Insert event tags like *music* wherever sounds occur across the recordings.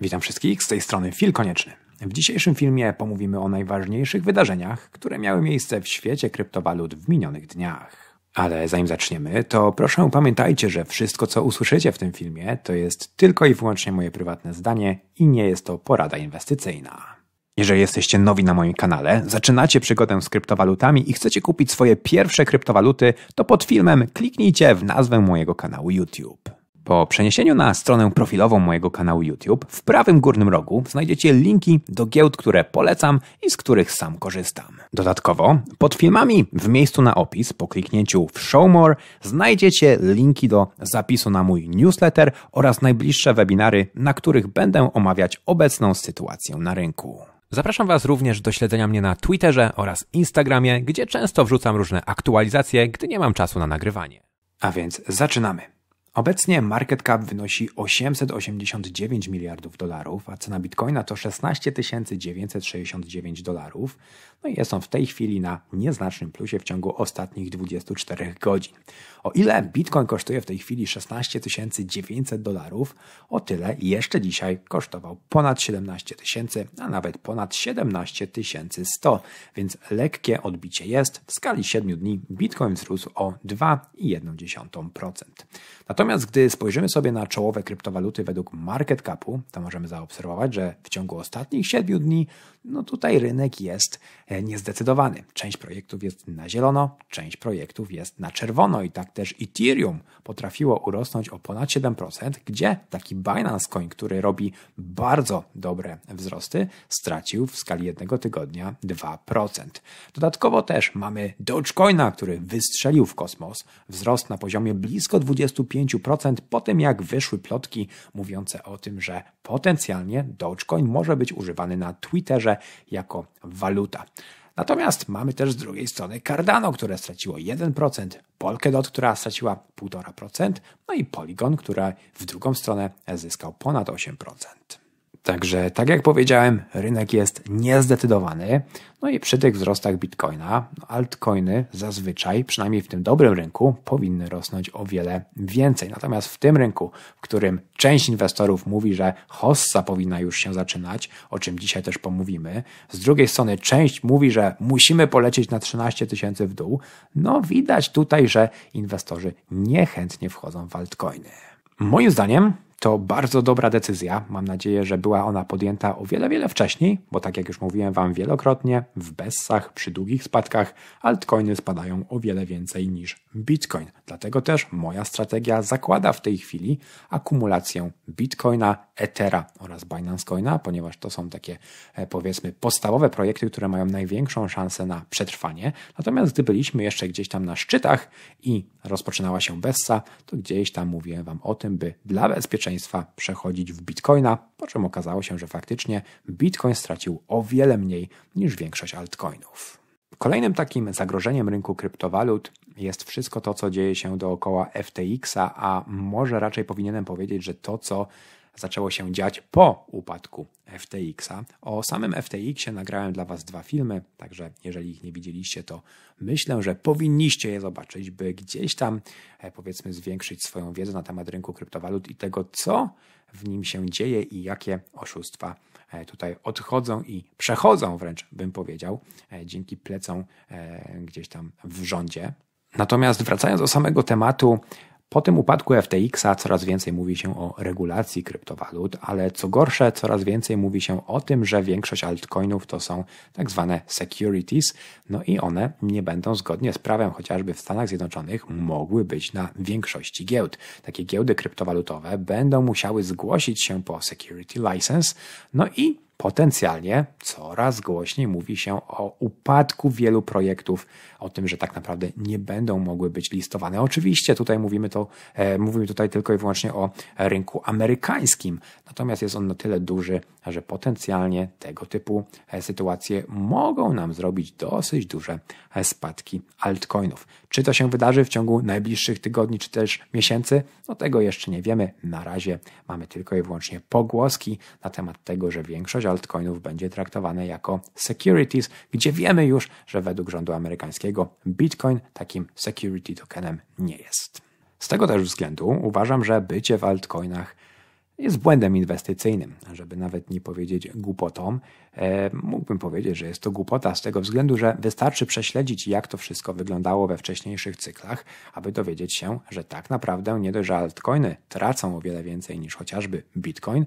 Witam wszystkich, z tej strony Fil Konieczny. W dzisiejszym filmie pomówimy o najważniejszych wydarzeniach, które miały miejsce w świecie kryptowalut w minionych dniach. Ale zanim zaczniemy, to proszę pamiętajcie, że wszystko co usłyszycie w tym filmie to jest tylko i wyłącznie moje prywatne zdanie i nie jest to porada inwestycyjna. Jeżeli jesteście nowi na moim kanale, zaczynacie przygodę z kryptowalutami i chcecie kupić swoje pierwsze kryptowaluty, to pod filmem kliknijcie w nazwę mojego kanału YouTube. Po przeniesieniu na stronę profilową mojego kanału YouTube w prawym górnym rogu znajdziecie linki do giełd, które polecam i z których sam korzystam. Dodatkowo pod filmami w miejscu na opis po kliknięciu w Show More znajdziecie linki do zapisu na mój newsletter oraz najbliższe webinary, na których będę omawiać obecną sytuację na rynku. Zapraszam Was również do śledzenia mnie na Twitterze oraz Instagramie, gdzie często wrzucam różne aktualizacje, gdy nie mam czasu na nagrywanie. A więc zaczynamy. Obecnie market cap wynosi 889 miliardów dolarów, a cena bitcoina to 16 969 dolarów, no i jest on w tej chwili na nieznacznym plusie w ciągu ostatnich 24 godzin. O ile Bitcoin kosztuje w tej chwili 16 900 dolarów, o tyle jeszcze dzisiaj kosztował ponad 17 tysięcy, a nawet ponad 17 100, więc lekkie odbicie jest. W skali 7 dni Bitcoin wzrósł o 2,1%. Natomiast gdy spojrzymy sobie na czołowe kryptowaluty według market capu, to możemy zaobserwować, że w ciągu ostatnich 7 dni, no tutaj rynek jest E, niezdecydowany. Część projektów jest na zielono, część projektów jest na czerwono i tak też Ethereum potrafiło urosnąć o ponad 7%, gdzie taki Binance Coin, który robi bardzo dobre wzrosty, stracił w skali jednego tygodnia 2%. Dodatkowo też mamy Dogecoina, który wystrzelił w kosmos, wzrost na poziomie blisko 25% po tym jak wyszły plotki mówiące o tym, że potencjalnie Dogecoin może być używany na Twitterze jako waluta. Natomiast mamy też z drugiej strony Cardano, które straciło 1%, Polkadot, która straciła 1,5%, no i Polygon, która w drugą stronę zyskał ponad 8%. Także, tak jak powiedziałem, rynek jest niezdecydowany. No i przy tych wzrostach bitcoina, no altcoiny zazwyczaj, przynajmniej w tym dobrym rynku, powinny rosnąć o wiele więcej. Natomiast w tym rynku, w którym część inwestorów mówi, że hossa powinna już się zaczynać, o czym dzisiaj też pomówimy, z drugiej strony część mówi, że musimy polecieć na 13 tysięcy w dół, no widać tutaj, że inwestorzy niechętnie wchodzą w altcoiny. Moim zdaniem to bardzo dobra decyzja. Mam nadzieję, że była ona podjęta o wiele, wiele wcześniej, bo tak jak już mówiłem Wam wielokrotnie, w bessach przy długich spadkach altcoiny spadają o wiele więcej niż bitcoin. Dlatego też moja strategia zakłada w tej chwili akumulację bitcoina, ethera oraz Binance Coina, ponieważ to są takie e, powiedzmy podstawowe projekty, które mają największą szansę na przetrwanie. Natomiast gdy byliśmy jeszcze gdzieś tam na szczytach i rozpoczynała się bessa, to gdzieś tam mówiłem Wam o tym, by dla bezpieczeństwa bezpieczeństwa przechodzić w bitcoina, po czym okazało się, że faktycznie bitcoin stracił o wiele mniej niż większość altcoinów. Kolejnym takim zagrożeniem rynku kryptowalut jest wszystko to, co dzieje się dookoła FTX-a, a może raczej powinienem powiedzieć, że to, co zaczęło się dziać po upadku FTX-a. O samym FTX-ie nagrałem dla Was dwa filmy, także jeżeli ich nie widzieliście, to myślę, że powinniście je zobaczyć, by gdzieś tam e, powiedzmy zwiększyć swoją wiedzę na temat rynku kryptowalut i tego, co w nim się dzieje i jakie oszustwa e, tutaj odchodzą i przechodzą wręcz, bym powiedział, e, dzięki plecom gdzieś tam w rządzie. Natomiast wracając do samego tematu po tym upadku FTX-a coraz więcej mówi się o regulacji kryptowalut, ale co gorsze, coraz więcej mówi się o tym, że większość altcoinów to są tak zwane securities, no i one nie będą zgodnie z prawem, chociażby w Stanach Zjednoczonych mogły być na większości giełd. Takie giełdy kryptowalutowe będą musiały zgłosić się po security license, no i Potencjalnie coraz głośniej mówi się o upadku wielu projektów, o tym, że tak naprawdę nie będą mogły być listowane. Oczywiście tutaj mówimy, to, e, mówimy tutaj tylko i wyłącznie o rynku amerykańskim, natomiast jest on na tyle duży, że potencjalnie tego typu e, sytuacje mogą nam zrobić dosyć duże e, spadki altcoinów. Czy to się wydarzy w ciągu najbliższych tygodni czy też miesięcy? No tego jeszcze nie wiemy. Na razie mamy tylko i wyłącznie pogłoski na temat tego, że większość sprzedaż altcoinów będzie traktowane jako securities, gdzie wiemy już, że według rządu amerykańskiego Bitcoin takim security tokenem nie jest. Z tego też względu uważam, że bycie w altcoinach jest błędem inwestycyjnym, żeby nawet nie powiedzieć głupotą. E, mógłbym powiedzieć, że jest to głupota z tego względu, że wystarczy prześledzić, jak to wszystko wyglądało we wcześniejszych cyklach, aby dowiedzieć się, że tak naprawdę nie dość, że altcoiny tracą o wiele więcej niż chociażby bitcoin,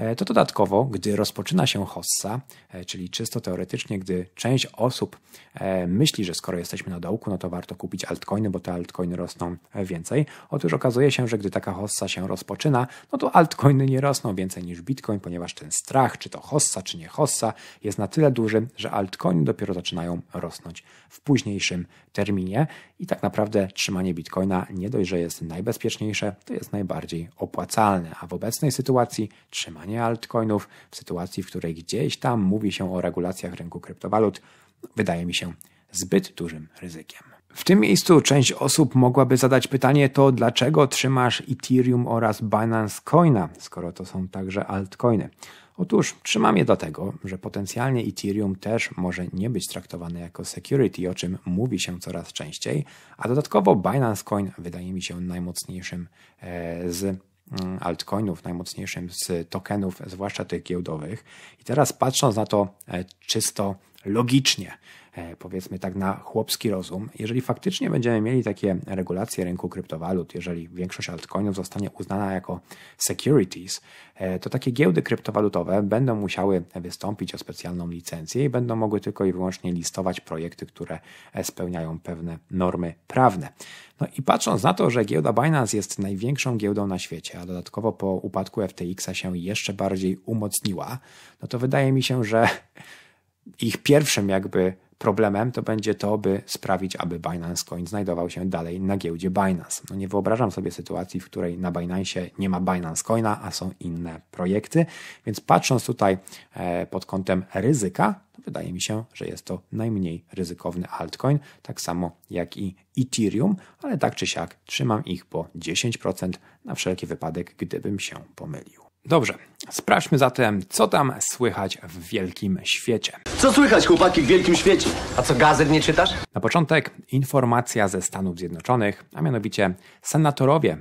E, to dodatkowo, gdy rozpoczyna się hossa, e, czyli czysto teoretycznie, gdy część osób e, myśli, że skoro jesteśmy na dołku, no to warto kupić altcoiny, bo te altcoiny rosną więcej. Otóż okazuje się, że gdy taka hossa się rozpoczyna, no to altcoiny nie rosną więcej niż bitcoin, ponieważ ten strach, czy to hossa, czy nie hossa, jest na tyle duży, że altcoiny dopiero zaczynają rosnąć w późniejszym terminie i tak naprawdę trzymanie bitcoina nie dość, że jest najbezpieczniejsze, to jest najbardziej opłacalne, a w obecnej sytuacji trzymanie altcoinów w sytuacji, w której gdzieś tam mówi się o regulacjach rynku kryptowalut, wydaje mi się zbyt dużym ryzykiem. W tym miejscu część osób mogłaby zadać pytanie to, dlaczego trzymasz Ethereum oraz Binance Coina, skoro to są także altcoiny. Otóż trzymam je dlatego, że potencjalnie Ethereum też może nie być traktowane jako security, o czym mówi się coraz częściej, a dodatkowo Binance Coin wydaje mi się najmocniejszym e, z Mm, altcoinów, najmocniejszym z tokenów, zwłaszcza tych giełdowych. I teraz patrząc na to e, czysto logicznie, e, powiedzmy tak na chłopski rozum, jeżeli faktycznie będziemy mieli takie regulacje rynku kryptowalut, jeżeli większość altcoinów zostanie uznana jako securities, e, to takie giełdy kryptowalutowe będą musiały wystąpić o specjalną licencję i będą mogły tylko i wyłącznie listować projekty, które e, spełniają pewne normy prawne. No i patrząc na to, że giełda Binance jest największą giełdą na świecie, a dodatkowo po upadku FTX-a się jeszcze bardziej umocniła, no to wydaje mi się, że ich pierwszym jakby problemem to będzie to, by sprawić, aby Binance Coin znajdował się dalej na giełdzie Binance. No nie wyobrażam sobie sytuacji, w której na Binance nie ma Binance Coina, a są inne projekty, więc patrząc tutaj e, pod kątem ryzyka, wydaje mi się, że jest to najmniej ryzykowny altcoin, tak samo jak i Ethereum, ale tak czy siak trzymam ich po 10% na wszelki wypadek, gdybym się pomylił. Dobrze, sprawdźmy zatem, co tam słychać w wielkim świecie. Co słychać, chłopaki, w wielkim świecie? A co, gazet nie czytasz? Na początek informacja ze Stanów Zjednoczonych, a mianowicie senatorowie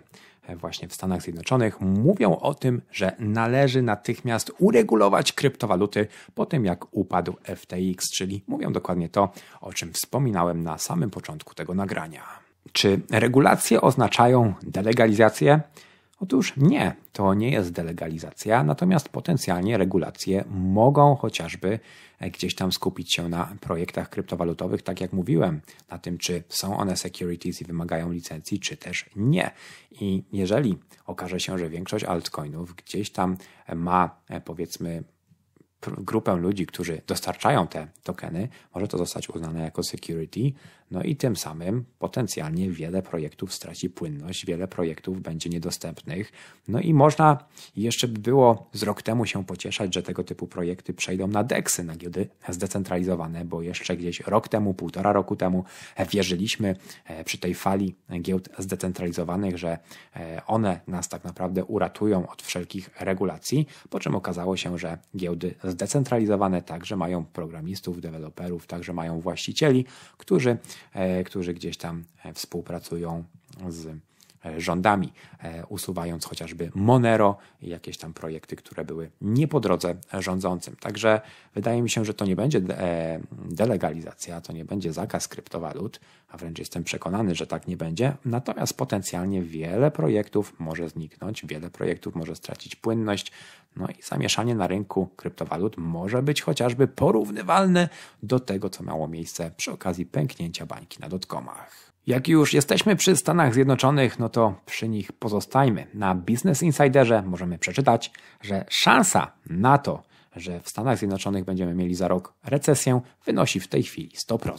e, właśnie w Stanach Zjednoczonych mówią o tym, że należy natychmiast uregulować kryptowaluty po tym, jak upadł FTX, czyli mówią dokładnie to, o czym wspominałem na samym początku tego nagrania. Czy regulacje oznaczają delegalizację? Otóż nie, to nie jest delegalizacja, natomiast potencjalnie regulacje mogą chociażby e, gdzieś tam skupić się na projektach kryptowalutowych, tak jak mówiłem, na tym, czy są one securities i wymagają licencji, czy też nie. I jeżeli okaże się, że większość altcoinów gdzieś tam e, ma e, powiedzmy grupę ludzi, którzy dostarczają te tokeny, może to zostać uznane jako security, no i tym samym potencjalnie wiele projektów straci płynność, wiele projektów będzie niedostępnych. No i można jeszcze by było z rok temu się pocieszać, że tego typu projekty przejdą na deksy, na giełdy zdecentralizowane, bo jeszcze gdzieś rok temu, półtora roku temu wierzyliśmy e, przy tej fali giełd zdecentralizowanych, że e, one nas tak naprawdę uratują od wszelkich regulacji, po czym okazało się, że giełdy zdecentralizowane także mają programistów, deweloperów, także mają właścicieli, którzy E, którzy gdzieś tam e, współpracują z E, rządami, e, usuwając chociażby Monero i jakieś tam projekty, które były nie po drodze rządzącym. Także wydaje mi się, że to nie będzie e, delegalizacja, to nie będzie zakaz kryptowalut, a wręcz jestem przekonany, że tak nie będzie. Natomiast potencjalnie wiele projektów może zniknąć, wiele projektów może stracić płynność, no i zamieszanie na rynku kryptowalut może być chociażby porównywalne do tego, co miało miejsce przy okazji pęknięcia bańki na dotkomach. Jak już jesteśmy przy Stanach Zjednoczonych, no to przy nich pozostajmy. Na Business Insiderze możemy przeczytać, że szansa na to, że w Stanach Zjednoczonych będziemy mieli za rok recesję, wynosi w tej chwili 100%.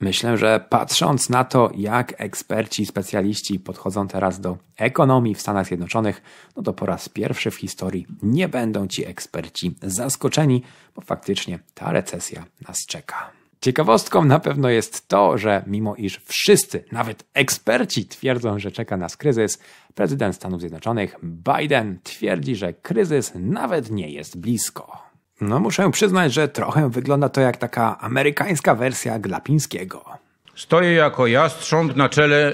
Myślę, że patrząc na to, jak eksperci, specjaliści podchodzą teraz do ekonomii w Stanach Zjednoczonych, no to po raz pierwszy w historii nie będą ci eksperci zaskoczeni, bo faktycznie ta recesja nas czeka. Ciekawostką na pewno jest to, że mimo iż wszyscy, nawet eksperci, twierdzą, że czeka nas kryzys, prezydent Stanów Zjednoczonych Biden twierdzi, że kryzys nawet nie jest blisko. No muszę przyznać, że trochę wygląda to jak taka amerykańska wersja Glapińskiego. Stoję jako jastrząb na czele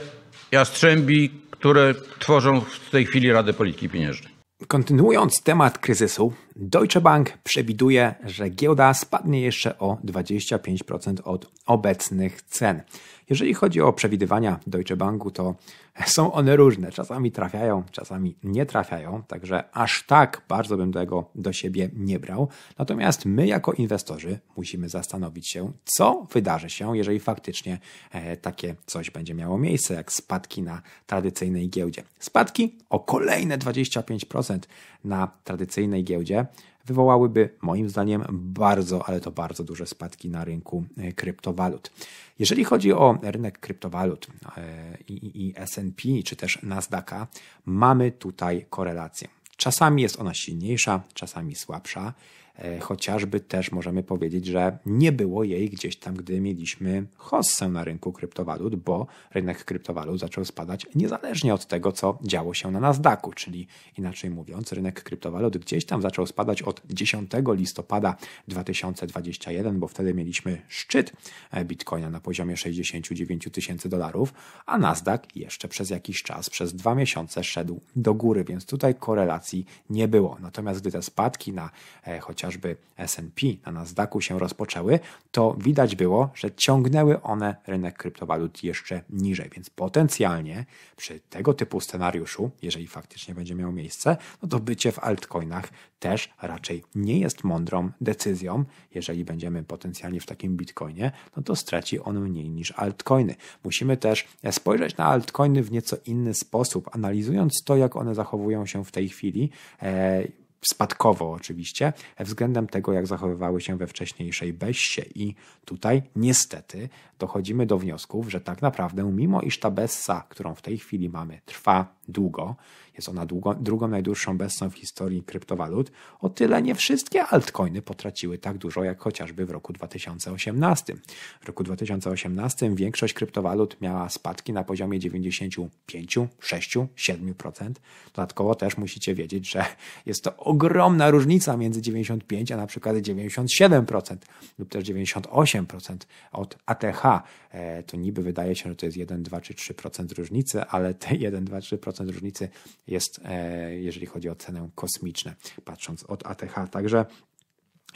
jastrzębi, które tworzą w tej chwili Radę Polityki Pieniężnej. Kontynuując temat kryzysu, Deutsche Bank przewiduje, że giełda spadnie jeszcze o 25% od obecnych cen. Jeżeli chodzi o przewidywania Deutsche Banku, to *laughs* są one różne. Czasami trafiają, czasami nie trafiają, także aż tak bardzo bym tego do siebie nie brał. Natomiast my, jako inwestorzy, musimy zastanowić się, co wydarzy się, jeżeli faktycznie e, takie coś będzie miało miejsce, jak spadki na tradycyjnej giełdzie. Spadki o kolejne 25% na tradycyjnej giełdzie wywołałyby moim zdaniem bardzo, ale to bardzo duże spadki na rynku e, kryptowalut. Jeżeli chodzi o rynek kryptowalut e, i, SP, czy też Nasdaqa, mamy tutaj korelację. Czasami jest ona silniejsza, czasami słabsza. E, chociażby też możemy powiedzieć, że nie było jej gdzieś tam, gdy mieliśmy hossę na rynku kryptowalut, bo rynek kryptowalut zaczął spadać niezależnie od tego, co działo się na Nasdaqu, czyli inaczej mówiąc, rynek kryptowalut gdzieś tam zaczął spadać od 10 listopada 2021, bo wtedy mieliśmy szczyt e, bitcoina na poziomie 69 tysięcy dolarów, a Nasdaq jeszcze przez jakiś czas, przez dwa miesiące szedł do góry, więc tutaj korelacji nie było. Natomiast gdy te spadki na e, chociaż chociażby S&P na Nasdaqu się rozpoczęły, to widać było, że ciągnęły one rynek kryptowalut jeszcze niżej, więc potencjalnie przy tego typu scenariuszu, jeżeli faktycznie będzie miał miejsce, no to bycie w altcoinach też raczej nie jest mądrą decyzją. Jeżeli będziemy potencjalnie w takim bitcoinie, no to straci on mniej niż altcoiny. Musimy też spojrzeć na altcoiny w nieco inny sposób, analizując to, jak one zachowują się w tej chwili. E, spadkowo oczywiście, względem tego, jak zachowywały się we wcześniejszej Bessie. I tutaj niestety dochodzimy do wniosków, że tak naprawdę, mimo iż ta bessa, którą w tej chwili mamy, trwa długo, jest ona długo, drugą najdłuższą bessą w historii kryptowalut, o tyle nie wszystkie altcoiny potraciły tak dużo jak chociażby w roku 2018. W roku 2018 większość kryptowalut miała spadki na poziomie 95, 6, 7%. Dodatkowo też musicie wiedzieć, że jest to ogromna różnica między 95 a na przykład 97% lub też 98% od ATH E, to niby wydaje się, że to jest 1, 2 czy 3% różnicy, ale te 1, 2, 3% różnicy jest, e, jeżeli chodzi o cenę, kosmiczne, patrząc od ATH. Także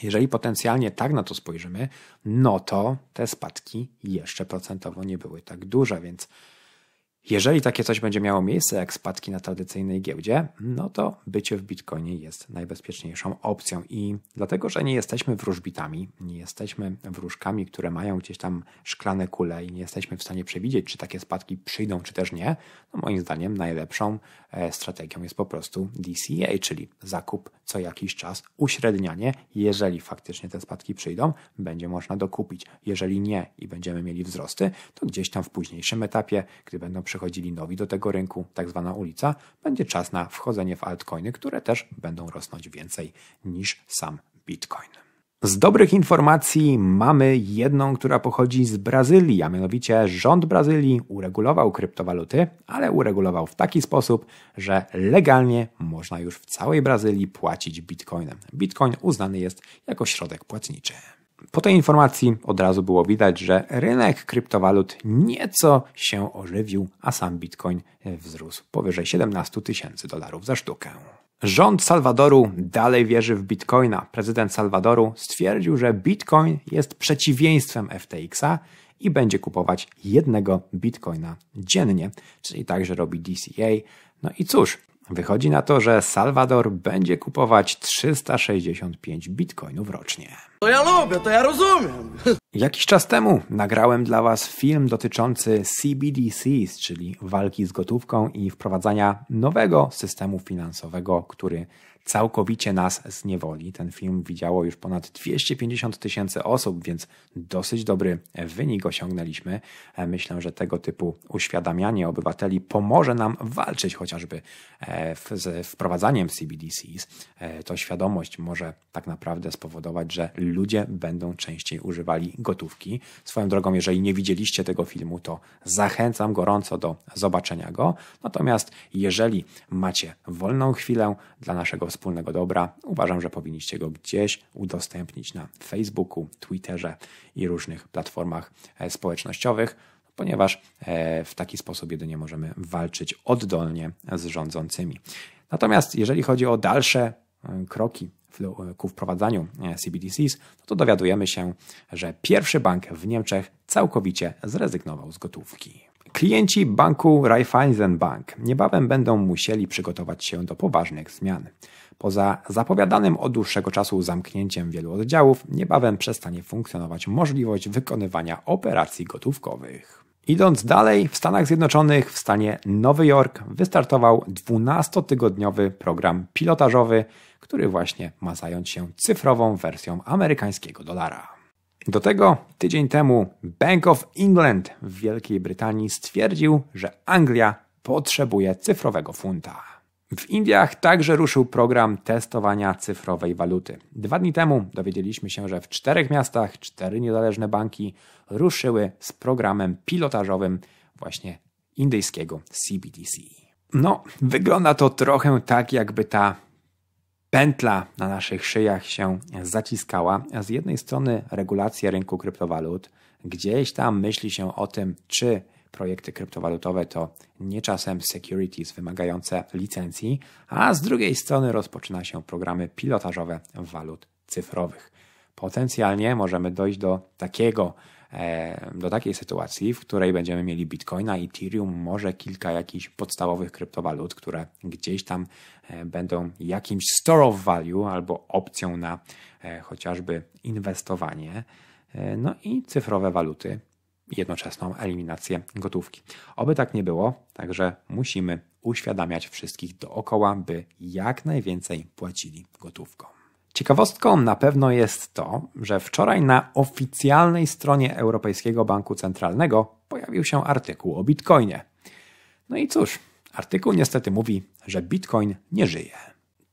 jeżeli potencjalnie tak na to spojrzymy, no to te spadki jeszcze procentowo nie były tak duże, więc jeżeli takie coś będzie miało miejsce, jak spadki na tradycyjnej giełdzie, no to bycie w Bitcoinie jest najbezpieczniejszą opcją. I dlatego, że nie jesteśmy wróżbitami, nie jesteśmy wróżkami, które mają gdzieś tam szklane kule i nie jesteśmy w stanie przewidzieć, czy takie spadki przyjdą, czy też nie, no moim zdaniem najlepszą e, strategią jest po prostu DCA, czyli zakup co jakiś czas, uśrednianie. Jeżeli faktycznie te spadki przyjdą, będzie można dokupić. Jeżeli nie i będziemy mieli wzrosty, to gdzieś tam w późniejszym etapie, gdy będą przy przychodzili nowi do tego rynku, tak zwana ulica, będzie czas na wchodzenie w altcoiny, które też będą rosnąć więcej niż sam Bitcoin. Z dobrych informacji mamy jedną, która pochodzi z Brazylii, a mianowicie rząd Brazylii uregulował kryptowaluty, ale uregulował w taki sposób, że legalnie można już w całej Brazylii płacić bitcoinem. Bitcoin uznany jest jako środek płatniczy. Po tej informacji od razu było widać, że rynek kryptowalut nieco się ożywił, a sam bitcoin wzrósł powyżej 17 tysięcy dolarów za sztukę. Rząd Salwadoru dalej wierzy w bitcoina. Prezydent Salwadoru stwierdził, że bitcoin jest przeciwieństwem FTX-a i będzie kupować jednego bitcoina dziennie, czyli także robi DCA. No i cóż, Wychodzi na to, że Salwador będzie kupować 365 bitcoinów rocznie. To ja lubię, to ja rozumiem. Jakiś czas temu nagrałem dla Was film dotyczący CBDCs, czyli walki z gotówką i wprowadzania nowego systemu finansowego, który całkowicie nas zniewoli. Ten film widziało już ponad 250 tysięcy osób, więc dosyć dobry wynik osiągnęliśmy. E, myślę, że tego typu uświadamianie obywateli pomoże nam walczyć chociażby e, z wprowadzaniem CBDCs. E, to świadomość może tak naprawdę spowodować, że ludzie będą częściej używali gotówki. Swoją drogą, jeżeli nie widzieliście tego filmu, to zachęcam gorąco do zobaczenia go. Natomiast jeżeli macie wolną chwilę dla naszego wspólnego dobra, uważam, że powinniście go gdzieś udostępnić na Facebooku, Twitterze i różnych platformach e, społecznościowych, ponieważ e, w taki sposób jedynie możemy walczyć oddolnie z rządzącymi. Natomiast jeżeli chodzi o dalsze e, kroki ku wprowadzaniu CBDCs, to dowiadujemy się, że pierwszy bank w Niemczech całkowicie zrezygnował z gotówki. Klienci banku Raiffeisen Bank niebawem będą musieli przygotować się do poważnych zmian. Poza zapowiadanym od dłuższego czasu zamknięciem wielu oddziałów, niebawem przestanie funkcjonować możliwość wykonywania operacji gotówkowych. Idąc dalej, w Stanach Zjednoczonych, w stanie Nowy Jork, wystartował 12-tygodniowy program pilotażowy, który właśnie ma zająć się cyfrową wersją amerykańskiego dolara. Do tego tydzień temu Bank of England w Wielkiej Brytanii stwierdził, że Anglia potrzebuje cyfrowego funta. W Indiach także ruszył program testowania cyfrowej waluty. Dwa dni temu dowiedzieliśmy się, że w czterech miastach cztery niezależne banki ruszyły z programem pilotażowym właśnie indyjskiego CBDC. No, wygląda to trochę tak, jakby ta pętla na naszych szyjach się zaciskała. Z jednej strony regulacja rynku kryptowalut, gdzieś tam myśli się o tym, czy projekty kryptowalutowe to nie czasem securities wymagające licencji, a z drugiej strony rozpoczyna się programy pilotażowe walut cyfrowych. Potencjalnie możemy dojść do takiego e, do takiej sytuacji, w której będziemy mieli Bitcoina, Ethereum, może kilka jakichś podstawowych kryptowalut, które gdzieś tam e, będą jakimś store of value albo opcją na e, chociażby inwestowanie. No i cyfrowe waluty jednoczesną eliminację gotówki. Oby tak nie było, także musimy uświadamiać wszystkich dookoła, by jak najwięcej płacili gotówką. Ciekawostką na pewno jest to, że wczoraj na oficjalnej stronie Europejskiego Banku Centralnego pojawił się artykuł o bitcoinie. No i cóż, artykuł niestety mówi, że bitcoin nie żyje.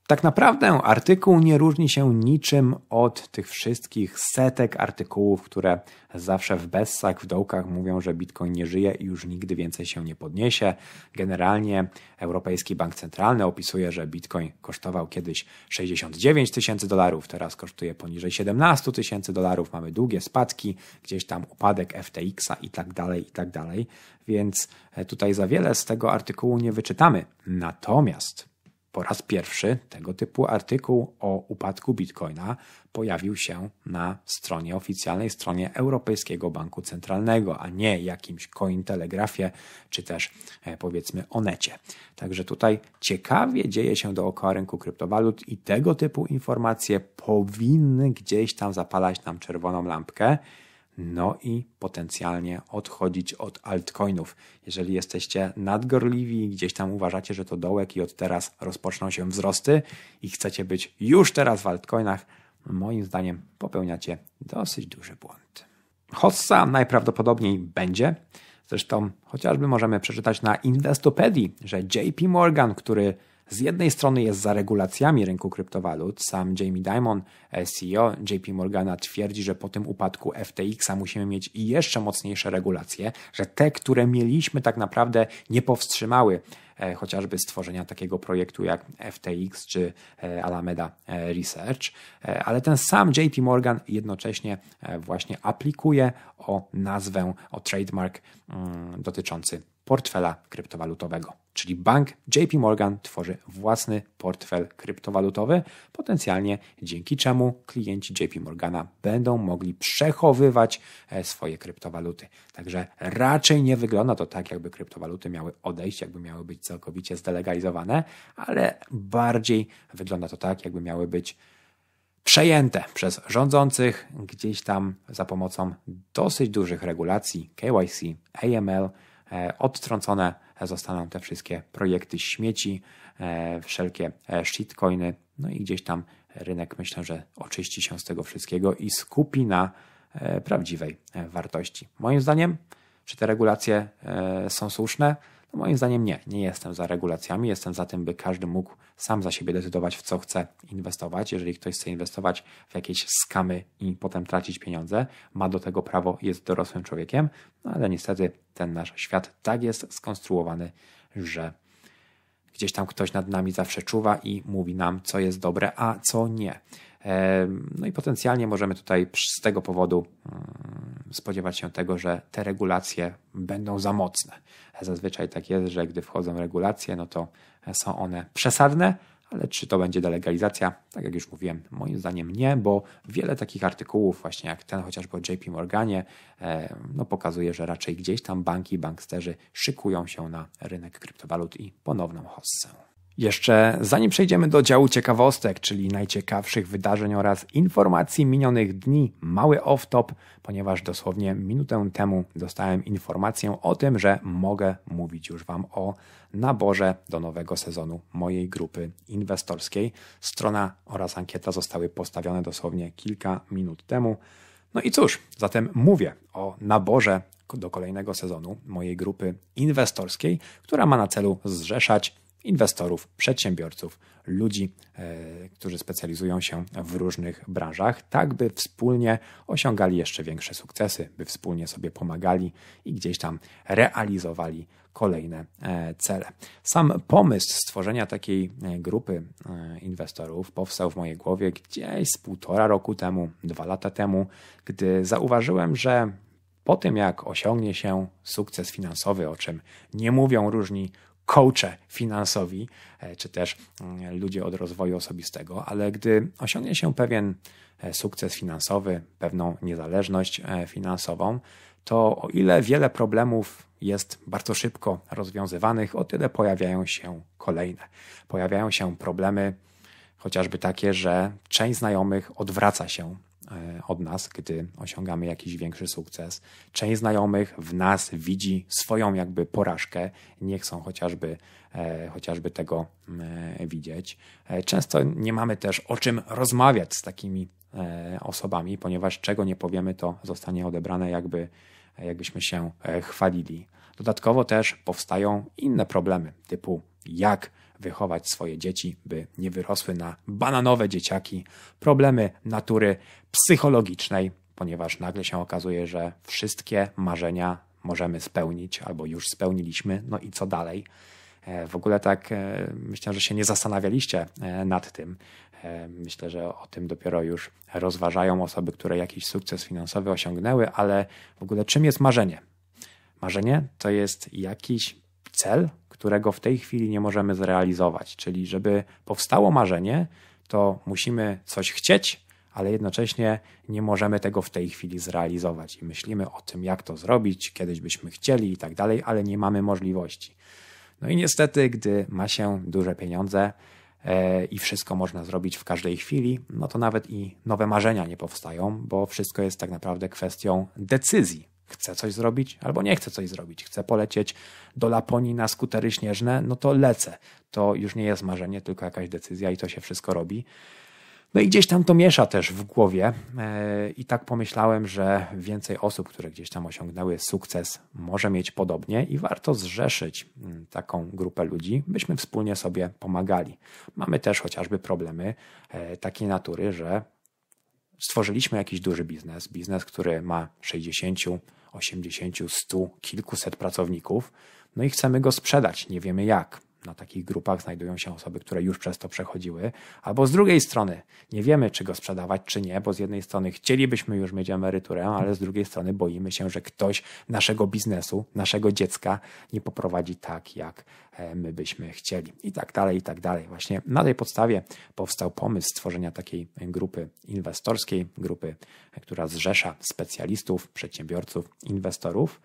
Tak naprawdę artykuł nie różni się niczym od tych wszystkich setek artykułów, które zawsze w bessach, w dołkach mówią, że Bitcoin nie żyje i już nigdy więcej się nie podniesie. Generalnie Europejski Bank Centralny opisuje, że Bitcoin kosztował kiedyś 69 tysięcy dolarów, teraz kosztuje poniżej 17 tysięcy dolarów, mamy długie spadki, gdzieś tam upadek FTX-a i tak dalej, i tak dalej, więc e, tutaj za wiele z tego artykułu nie wyczytamy. Natomiast po raz pierwszy tego typu artykuł o upadku bitcoina pojawił się na stronie oficjalnej stronie Europejskiego Banku Centralnego, a nie jakimś Cointelegrafie czy też e, powiedzmy Onecie. Także tutaj ciekawie dzieje się dookoła rynku kryptowalut i tego typu informacje powinny gdzieś tam zapalać nam czerwoną lampkę no i potencjalnie odchodzić od altcoinów. Jeżeli jesteście nadgorliwi, gdzieś tam uważacie, że to dołek i od teraz rozpoczną się wzrosty i chcecie być już teraz w altcoinach, moim zdaniem popełniacie dosyć duży błąd. Hossa najprawdopodobniej będzie. Zresztą chociażby możemy przeczytać na Investopedii, że JP Morgan, który z jednej strony jest za regulacjami rynku kryptowalut. Sam Jamie Dimon, e, CEO JP Morgana twierdzi, że po tym upadku FTX-a musimy mieć jeszcze mocniejsze regulacje, że te, które mieliśmy tak naprawdę nie powstrzymały E, chociażby stworzenia takiego projektu jak FTX czy e, Alameda e, Research, ale ten sam JP Morgan jednocześnie właśnie aplikuje o nazwę, o trademark mm, dotyczący portfela kryptowalutowego. Czyli bank JP Morgan tworzy własny portfel kryptowalutowy, potencjalnie dzięki czemu klienci JP Morgana będą mogli przechowywać swoje kryptowaluty. Także raczej nie wygląda to tak, jakby kryptowaluty miały odejść, jakby miały być całkowicie zdelegalizowane, ale bardziej wygląda to tak, jakby miały być przejęte przez rządzących gdzieś tam za pomocą dosyć dużych regulacji KYC, AML. E, odtrącone zostaną te wszystkie projekty śmieci, e, wszelkie e, shitcoiny, no i gdzieś tam rynek myślę, że oczyści się z tego wszystkiego i skupi na prawdziwej wartości. Moim zdaniem, czy te regulacje są słuszne? No moim zdaniem nie, nie jestem za regulacjami, jestem za tym, by każdy mógł sam za siebie decydować, w co chce inwestować. Jeżeli ktoś chce inwestować w jakieś skamy i potem tracić pieniądze, ma do tego prawo, jest dorosłym człowiekiem, no ale niestety ten nasz świat tak jest skonstruowany, że gdzieś tam ktoś nad nami zawsze czuwa i mówi nam, co jest dobre, a co nie. No i potencjalnie możemy tutaj z tego powodu mm, spodziewać się tego, że te regulacje będą za mocne. Zazwyczaj tak jest, że gdy wchodzą regulacje, no to są one przesadne, ale czy to będzie delegalizacja? Tak jak już mówiłem, moim zdaniem nie, bo wiele takich artykułów, właśnie jak ten chociażby o JP Morganie, no pokazuje, że raczej gdzieś tam banki, banksterzy szykują się na rynek kryptowalut i ponowną hossę. Jeszcze zanim przejdziemy do działu ciekawostek, czyli najciekawszych wydarzeń oraz informacji minionych dni, mały off-top, ponieważ dosłownie minutę temu dostałem informację o tym, że mogę mówić już Wam o naborze do nowego sezonu mojej grupy inwestorskiej. Strona oraz ankieta zostały postawione dosłownie kilka minut temu. No i cóż, zatem mówię o naborze do kolejnego sezonu mojej grupy inwestorskiej, która ma na celu zrzeszać inwestorów, przedsiębiorców, ludzi, e, którzy specjalizują się w różnych branżach, tak by wspólnie osiągali jeszcze większe sukcesy, by wspólnie sobie pomagali i gdzieś tam realizowali kolejne e, cele. Sam pomysł stworzenia takiej e, grupy inwestorów powstał w mojej głowie gdzieś z półtora roku temu, dwa lata temu, gdy zauważyłem, że po tym jak osiągnie się sukces finansowy, o czym nie mówią różni coache finansowi, e, czy też mm, ludzie od rozwoju osobistego, ale gdy osiągnie się pewien e, sukces finansowy, pewną niezależność e, finansową, to o ile wiele problemów jest bardzo szybko rozwiązywanych, o tyle pojawiają się kolejne. Pojawiają się problemy chociażby takie, że część znajomych odwraca się E, od nas, gdy osiągamy jakiś większy sukces. Część znajomych w nas widzi swoją jakby porażkę, nie chcą chociażby, e, chociażby tego e, widzieć. Często nie mamy też o czym rozmawiać z takimi osobami, ponieważ czego nie powiemy, to zostanie odebrane jakby, jakbyśmy się chwalili. Dodatkowo też powstają inne problemy, typu jak wychować swoje dzieci, by nie wyrosły na bananowe dzieciaki, problemy natury psychologicznej, ponieważ nagle się okazuje, że wszystkie marzenia możemy spełnić albo już spełniliśmy, no i co dalej. E, w ogóle tak e, myślę, że się nie zastanawialiście e, nad tym. Myślę, że o tym dopiero już rozważają osoby, które jakiś sukces finansowy osiągnęły, ale w ogóle czym jest marzenie? Marzenie to jest jakiś cel, którego w tej chwili nie możemy zrealizować. Czyli, żeby powstało marzenie, to musimy coś chcieć, ale jednocześnie nie możemy tego w tej chwili zrealizować. I myślimy o tym, jak to zrobić, kiedyś byśmy chcieli i tak dalej, ale nie mamy możliwości. No i niestety, gdy ma się duże pieniądze, e, i wszystko można zrobić w każdej chwili, no to nawet i nowe marzenia nie powstają, bo wszystko jest tak naprawdę kwestią decyzji chce coś zrobić albo nie chce coś zrobić. Chce polecieć do Laponii na skutery śnieżne, no to lecę. To już nie jest marzenie, tylko jakaś decyzja i to się wszystko robi. No i gdzieś tam to miesza też w głowie e, i tak pomyślałem, że więcej osób, które gdzieś tam osiągnęły sukces, może mieć podobnie i warto zrzeszyć mm, taką grupę ludzi, byśmy wspólnie sobie pomagali. Mamy też chociażby problemy e, takiej natury, że stworzyliśmy jakiś duży biznes, biznes, który ma 60, 80, 100, kilkuset pracowników, no i chcemy go sprzedać, nie wiemy jak na takich grupach znajdują się osoby, które już przez to przechodziły, albo z drugiej strony nie wiemy, czy go sprzedawać, czy nie, bo z jednej strony chcielibyśmy już mieć emeryturę, ale z drugiej strony boimy się, że ktoś naszego biznesu, naszego dziecka nie poprowadzi tak, jak e, my byśmy chcieli. I tak dalej, i tak dalej. Właśnie na tej podstawie powstał pomysł stworzenia takiej grupy inwestorskiej, grupy, e, która zrzesza specjalistów, przedsiębiorców, inwestorów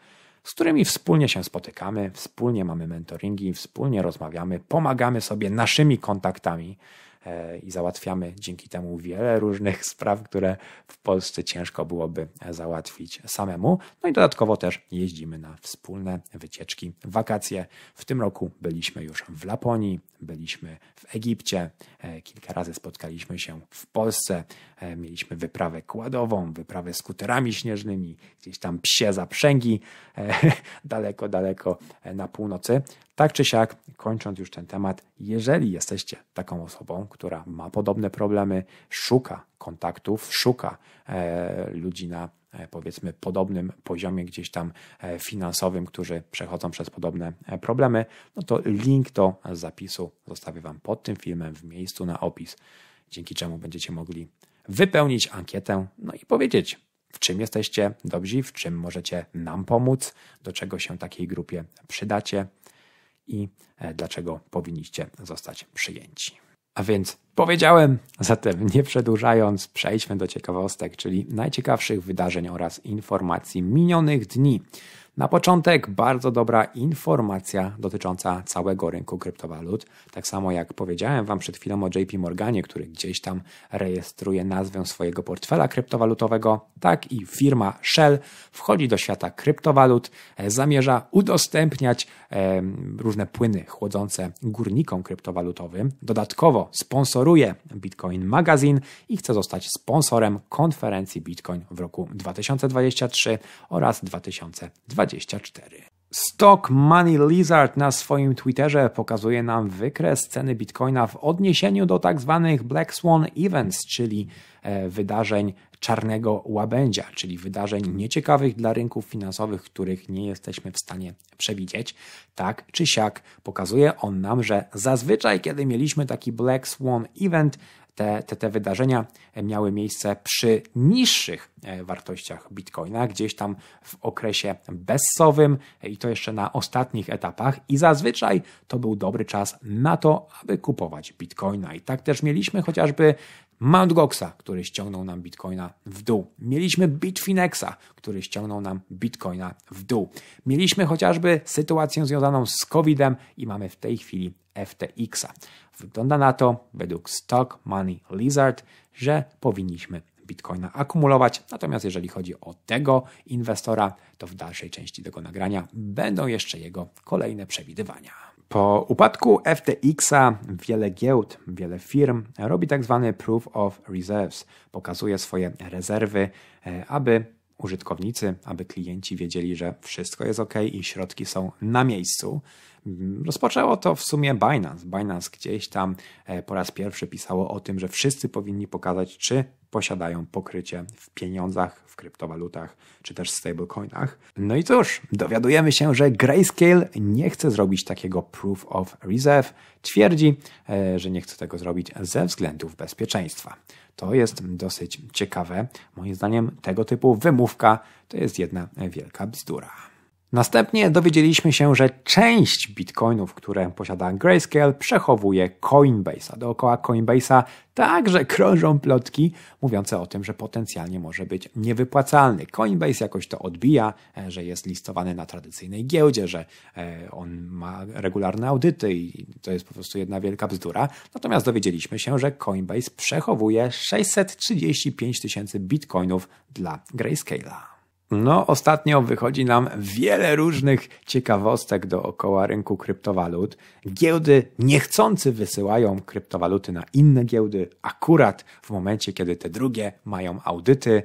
z którymi wspólnie się spotykamy, wspólnie mamy mentoringi, wspólnie rozmawiamy, pomagamy sobie naszymi kontaktami e, i załatwiamy dzięki temu wiele różnych *laughs* spraw, które w Polsce ciężko byłoby e, załatwić samemu. No i dodatkowo też jeździmy na wspólne wycieczki, wakacje. W tym roku byliśmy już w Laponii, byliśmy w Egipcie, e, kilka razy spotkaliśmy się w Polsce, e, mieliśmy wyprawę kładową, wyprawę skuterami śnieżnymi, gdzieś tam psie zaprzęgi, e, *laughs* daleko, daleko na północy. Tak czy siak, kończąc już ten temat, jeżeli jesteście taką osobą, która ma podobne problemy, szuka kontaktów, szuka ludzi na E, powiedzmy podobnym poziomie gdzieś tam e, finansowym, którzy przechodzą przez podobne e, problemy, no to link do zapisu zostawię Wam pod tym filmem w miejscu na opis, dzięki czemu będziecie mogli wypełnić ankietę, no i powiedzieć, w czym jesteście dobrzy, w czym możecie nam pomóc, do czego się takiej grupie przydacie i dlaczego powinniście zostać przyjęci. A więc powiedziałem, zatem nie przedłużając, przejdźmy do ciekawostek, czyli najciekawszych wydarzeń oraz informacji minionych dni. Na początek bardzo dobra informacja dotycząca całego rynku kryptowalut. Tak samo jak powiedziałem Wam przed chwilą o JP Morganie, który gdzieś tam rejestruje nazwę swojego portfela kryptowalutowego, tak i firma Shell wchodzi do świata kryptowalut, e, zamierza udostępniać e, różne płyny chłodzące górnikom kryptowalutowym. Dodatkowo sponsoruje Bitcoin Magazine i chce zostać sponsorem konferencji Bitcoin w roku 2023 oraz 2024. 2024. Stock Money Lizard na swoim Twitterze pokazuje nam wykres ceny Bitcoina w odniesieniu do tzw. Tak Black Swan Events, czyli e, wydarzeń czarnego łabędzia, czyli wydarzeń nieciekawych dla rynków finansowych, których nie jesteśmy w stanie przewidzieć. Tak czy siak pokazuje on nam, że zazwyczaj, kiedy mieliśmy taki Black Swan Event, te, te, te wydarzenia miały miejsce przy niższych e, wartościach bitcoina, gdzieś tam w okresie bezsowym i to jeszcze na ostatnich etapach. I zazwyczaj to był dobry czas na to, aby kupować bitcoina. I tak też mieliśmy chociażby Mount Goxa, który ściągnął nam bitcoina w dół. Mieliśmy Bitfinexa, który ściągnął nam bitcoina w dół. Mieliśmy chociażby sytuację związaną z COVID-em i mamy w tej chwili FTX-a. Wygląda na to, według Stock Money Lizard, że powinniśmy bitcoina akumulować. Natomiast jeżeli chodzi o tego inwestora, to w dalszej części tego nagrania będą jeszcze jego kolejne przewidywania. Po upadku FTX-a wiele giełd, wiele firm robi tak zwany proof of reserves, pokazuje swoje rezerwy, e, aby użytkownicy, aby klienci wiedzieli, że wszystko jest ok i środki są na miejscu. Mm, rozpoczęło to w sumie Binance. Binance gdzieś tam e, po raz pierwszy pisało o tym, że wszyscy powinni pokazać, czy posiadają pokrycie w pieniądzach, w kryptowalutach czy też stablecoinach. No i cóż, dowiadujemy się, że Grayscale nie chce zrobić takiego proof of reserve. Twierdzi, e, że nie chce tego zrobić ze względów bezpieczeństwa. To jest dosyć ciekawe. Moim zdaniem tego typu wymówka to jest jedna wielka bzdura. Następnie dowiedzieliśmy się, że część bitcoinów, które posiada Grayscale, przechowuje Coinbase. A dookoła Coinbase'a także krążą plotki mówiące o tym, że potencjalnie może być niewypłacalny. Coinbase jakoś to odbija, e, że jest listowany na tradycyjnej giełdzie, że e, on ma regularne audyty i to jest po prostu jedna wielka bzdura. Natomiast dowiedzieliśmy się, że Coinbase przechowuje 635 tysięcy bitcoinów dla Grayscale'a. No, ostatnio wychodzi nam wiele różnych ciekawostek dookoła rynku kryptowalut. Giełdy niechcący wysyłają kryptowaluty na inne giełdy, akurat w momencie, kiedy te drugie mają audyty.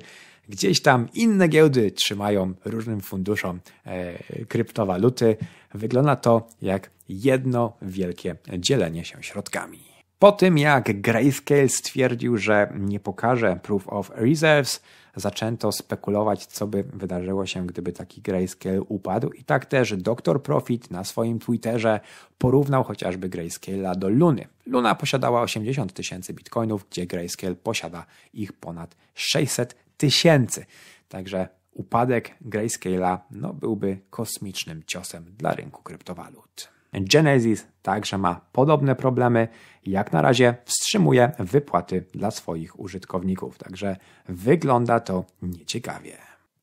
Gdzieś tam inne giełdy trzymają różnym funduszom e, kryptowaluty. Wygląda to jak jedno wielkie dzielenie się środkami. Po tym jak Grayscale stwierdził, że nie pokaże Proof of Reserves, zaczęto spekulować, co by wydarzyło się, gdyby taki grayscale upadł. I tak też dr Profit na swoim Twitterze porównał chociażby grayscale'a do Luny. Luna posiadała 80 tysięcy bitcoinów, gdzie grayscale posiada ich ponad 600 tysięcy. Także upadek grayscale'a no, byłby kosmicznym ciosem dla rynku kryptowalut. Genesis także ma podobne problemy. Jak na razie wstrzymuje wypłaty dla swoich użytkowników, także wygląda to nieciekawie.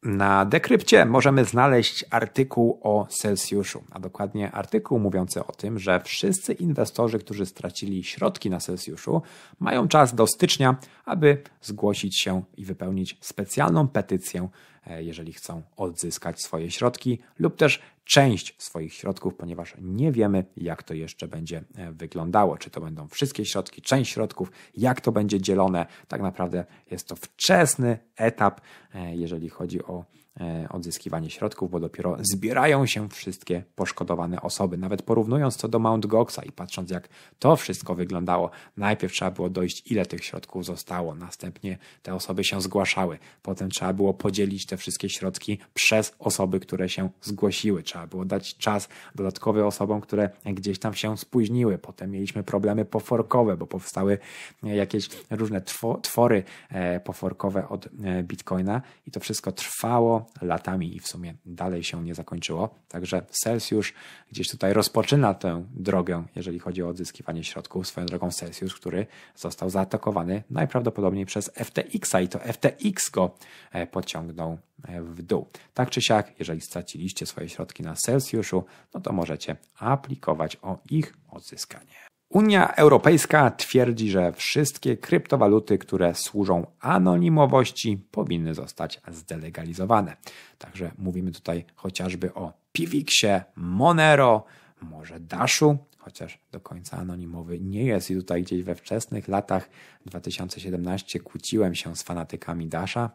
Na dekrypcie możemy znaleźć artykuł o Celsjuszu, a dokładnie artykuł mówiący o tym, że wszyscy inwestorzy, którzy stracili środki na Celsjuszu, mają czas do stycznia, aby zgłosić się i wypełnić specjalną petycję, e, jeżeli chcą odzyskać swoje środki, lub też część swoich środków, ponieważ nie wiemy, jak to jeszcze będzie e, wyglądało. Czy to będą wszystkie środki, część środków, jak to będzie dzielone. Tak naprawdę jest to wczesny etap, e, jeżeli chodzi o E, odzyskiwanie środków, bo dopiero zbierają się wszystkie poszkodowane osoby. Nawet porównując to do Mount Goxa i patrząc jak to wszystko wyglądało, najpierw trzeba było dojść ile tych środków zostało, następnie te osoby się zgłaszały, potem trzeba było podzielić te wszystkie środki przez osoby, które się zgłosiły, trzeba było dać czas dodatkowy osobom, które gdzieś tam się spóźniły, potem mieliśmy problemy poforkowe, bo powstały jakieś różne twory e, poforkowe od e, Bitcoina i to wszystko trwało latami i w sumie dalej się nie zakończyło. Także Celsius gdzieś tutaj rozpoczyna tę drogę, jeżeli chodzi o odzyskiwanie środków. Swoją drogą Celsius, który został zaatakowany najprawdopodobniej przez FTX-a i to FTX go e, pociągnął e, w dół. Tak czy siak, jeżeli straciliście swoje środki na Celsjuszu, no to możecie aplikować o ich odzyskanie. Unia Europejska twierdzi, że wszystkie kryptowaluty, które służą anonimowości, powinny zostać zdelegalizowane. Także mówimy tutaj chociażby o Piwiksie, Monero, może Dashu, chociaż do końca anonimowy nie jest. I tutaj gdzieś we wczesnych latach 2017 kłóciłem się z fanatykami Dasha,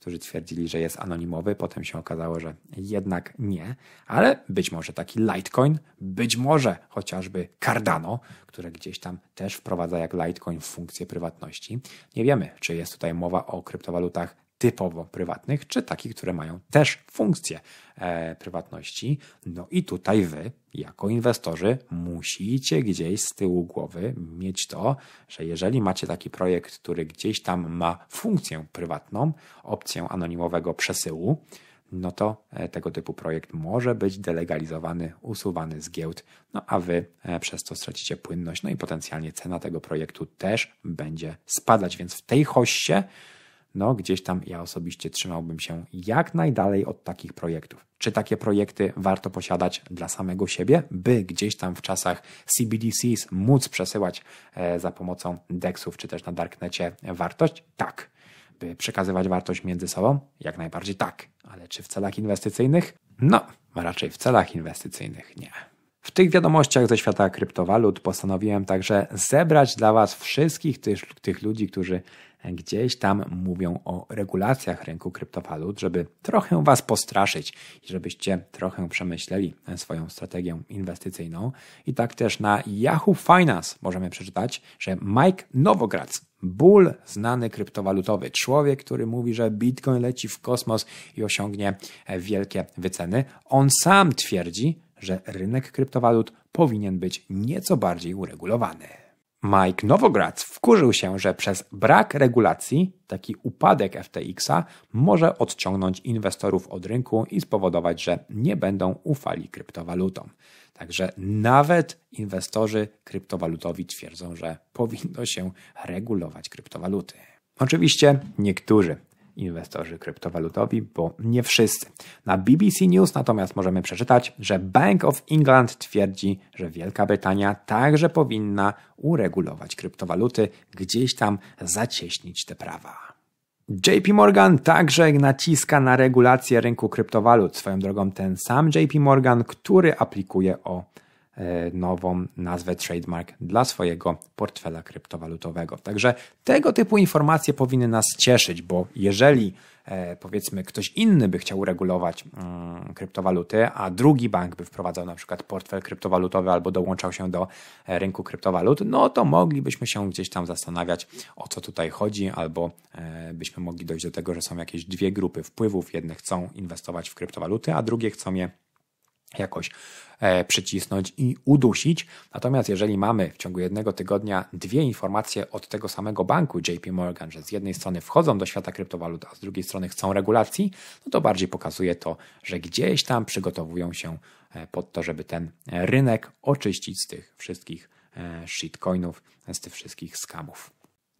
którzy twierdzili, że jest anonimowy. Potem się okazało, że jednak nie, ale być może taki Litecoin, być może chociażby Cardano, które gdzieś tam też wprowadza jak Litecoin funkcję prywatności. Nie wiemy, czy jest tutaj mowa o kryptowalutach typowo prywatnych, czy takich, które mają też funkcję e, prywatności. No i tutaj wy, jako inwestorzy, musicie gdzieś z tyłu głowy mieć to, że jeżeli macie taki projekt, który gdzieś tam ma funkcję prywatną, opcję anonimowego przesyłu, no to e, tego typu projekt może być delegalizowany, usuwany z giełd, no a wy e, przez to stracicie płynność, no i potencjalnie cena tego projektu też będzie spadać. Więc w tej hoście no gdzieś tam ja osobiście trzymałbym się jak najdalej od takich projektów. Czy takie projekty warto posiadać dla samego siebie, by gdzieś tam w czasach CBDCs móc przesyłać e, za pomocą DEXów czy też na darknecie wartość? Tak. By przekazywać wartość między sobą? Jak najbardziej tak. Ale czy w celach inwestycyjnych? No, raczej w celach inwestycyjnych nie. W tych wiadomościach ze świata kryptowalut postanowiłem także zebrać dla Was wszystkich tych, tych ludzi, którzy gdzieś tam mówią o regulacjach rynku kryptowalut, żeby trochę Was postraszyć i żebyście trochę przemyśleli swoją strategię inwestycyjną. I tak też na Yahoo Finance możemy przeczytać, że Mike Nowogradz Bull, znany kryptowalutowy, człowiek, który mówi, że Bitcoin leci w kosmos i osiągnie wielkie wyceny, on sam twierdzi, że rynek kryptowalut powinien być nieco bardziej uregulowany. Mike Nowogratz wkurzył się, że przez brak regulacji taki upadek FTX-a może odciągnąć inwestorów od rynku i spowodować, że nie będą ufali kryptowalutom. Także nawet inwestorzy kryptowalutowi twierdzą, że powinno się regulować kryptowaluty. Oczywiście niektórzy inwestorzy kryptowalutowi, bo nie wszyscy. Na BBC News natomiast możemy przeczytać, że Bank of England twierdzi, że Wielka Brytania także powinna uregulować kryptowaluty, gdzieś tam zacieśnić te prawa. JP Morgan także naciska na regulację rynku kryptowalut. Swoją drogą ten sam JP Morgan, który aplikuje o E, nową nazwę trademark dla swojego portfela kryptowalutowego. Także tego typu informacje powinny nas cieszyć, bo jeżeli e, powiedzmy ktoś inny by chciał regulować mm, kryptowaluty, a drugi bank by wprowadzał na przykład portfel kryptowalutowy albo dołączał się do e, rynku kryptowalut, no to moglibyśmy się gdzieś tam zastanawiać o co tutaj chodzi, albo byśmy mogli dojść do tego, że są jakieś dwie grupy wpływów, jedne chcą inwestować w kryptowaluty, a drugie chcą je jakoś e, przycisnąć i udusić. Natomiast jeżeli mamy w ciągu jednego tygodnia dwie informacje od tego samego banku JP Morgan, że z jednej strony wchodzą do świata kryptowalut, a z drugiej strony chcą regulacji, no to bardziej pokazuje to, że gdzieś tam przygotowują się e, pod to, żeby ten rynek oczyścić z tych wszystkich e, shitcoinów, z tych wszystkich skamów.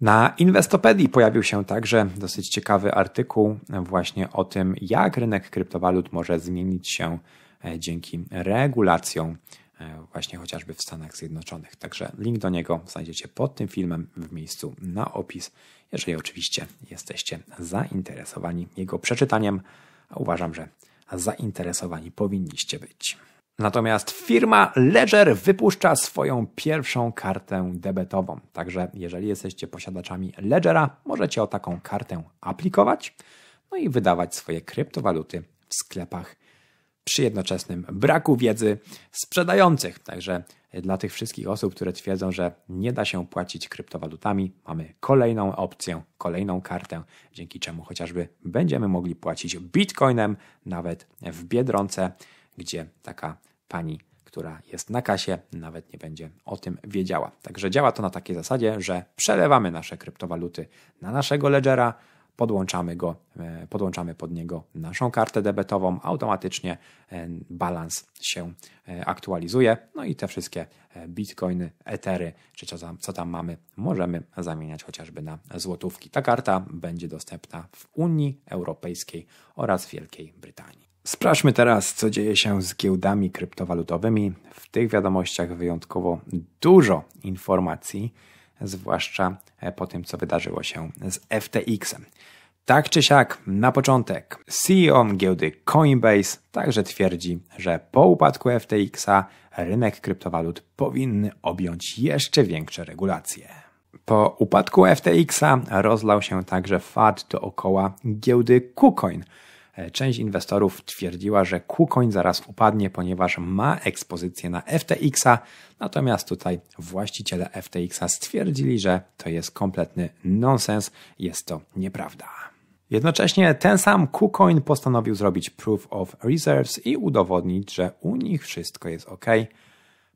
Na Inwestopedii pojawił się także dosyć ciekawy artykuł właśnie o tym, jak rynek kryptowalut może zmienić się E, dzięki regulacjom e, właśnie chociażby w Stanach Zjednoczonych. Także link do niego znajdziecie pod tym filmem w miejscu na opis, jeżeli oczywiście jesteście zainteresowani jego przeczytaniem, a uważam, że zainteresowani powinniście być. Natomiast firma Ledger wypuszcza swoją pierwszą kartę debetową. Także jeżeli jesteście posiadaczami Ledgera, możecie o taką kartę aplikować, no i wydawać swoje kryptowaluty w sklepach przy jednoczesnym braku wiedzy sprzedających. Także dla tych wszystkich osób, które twierdzą, że nie da się płacić kryptowalutami, mamy kolejną opcję, kolejną kartę, dzięki czemu chociażby będziemy mogli płacić bitcoinem, nawet w biedronce, gdzie taka pani która jest na kasie, nawet nie będzie o tym wiedziała. Także działa to na takiej zasadzie, że przelewamy nasze kryptowaluty na naszego ledgera, podłączamy, go, e, podłączamy pod niego naszą kartę debetową, automatycznie e, balans się e, aktualizuje, no i te wszystkie bitcoiny, etery, czy co tam, co tam mamy, możemy zamieniać chociażby na złotówki. Ta karta będzie dostępna w Unii Europejskiej oraz Wielkiej Brytanii. Sprawdźmy teraz, co dzieje się z giełdami kryptowalutowymi. W tych wiadomościach wyjątkowo dużo informacji zwłaszcza e, po tym, co wydarzyło się z FTX-em. Tak czy siak, na początek CEO giełdy Coinbase także twierdzi, że po upadku FTX-a rynek kryptowalut powinny objąć jeszcze większe regulacje. Po upadku FTX-a rozlał się także fad dookoła giełdy KuCoin – E, część inwestorów twierdziła, że KuCoin zaraz upadnie, ponieważ ma ekspozycję na FTX-a, natomiast tutaj właściciele FTX-a stwierdzili, że to jest kompletny nonsens, jest to nieprawda. Jednocześnie ten sam KuCoin postanowił zrobić Proof of Reserves i udowodnić, że u nich wszystko jest ok,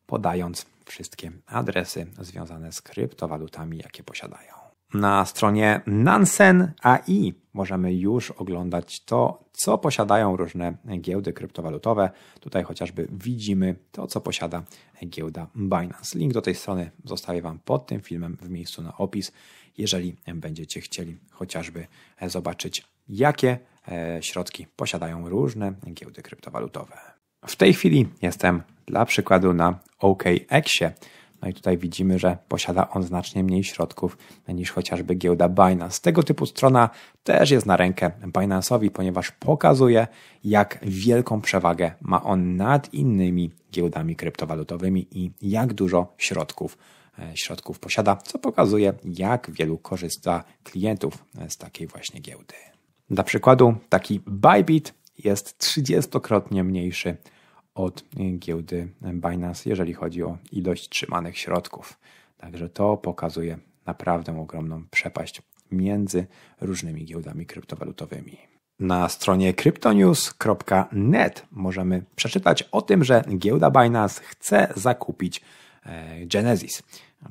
podając wszystkie adresy związane z kryptowalutami, jakie posiadają. Na stronie Nansen AI możemy już oglądać to, co posiadają różne giełdy kryptowalutowe. Tutaj chociażby widzimy to, co posiada giełda Binance. Link do tej strony zostawię Wam pod tym filmem w miejscu na opis, jeżeli będziecie chcieli chociażby zobaczyć, jakie e, środki posiadają różne giełdy kryptowalutowe. W tej chwili jestem dla przykładu na OKX-ie. No i tutaj widzimy, że posiada on znacznie mniej środków niż chociażby giełda Binance. Tego typu strona też jest na rękę Binance'owi, ponieważ pokazuje, jak wielką przewagę ma on nad innymi giełdami kryptowalutowymi i jak dużo środków e, środków posiada, co pokazuje, jak wielu korzysta klientów z takiej właśnie giełdy. Dla przykładu, taki Bybit jest 30-krotnie mniejszy od giełdy Binance, jeżeli chodzi o ilość trzymanych środków. Także to pokazuje naprawdę ogromną przepaść między różnymi giełdami kryptowalutowymi. Na stronie cryptonews.net możemy przeczytać o tym, że giełda Binance chce zakupić e, Genesis,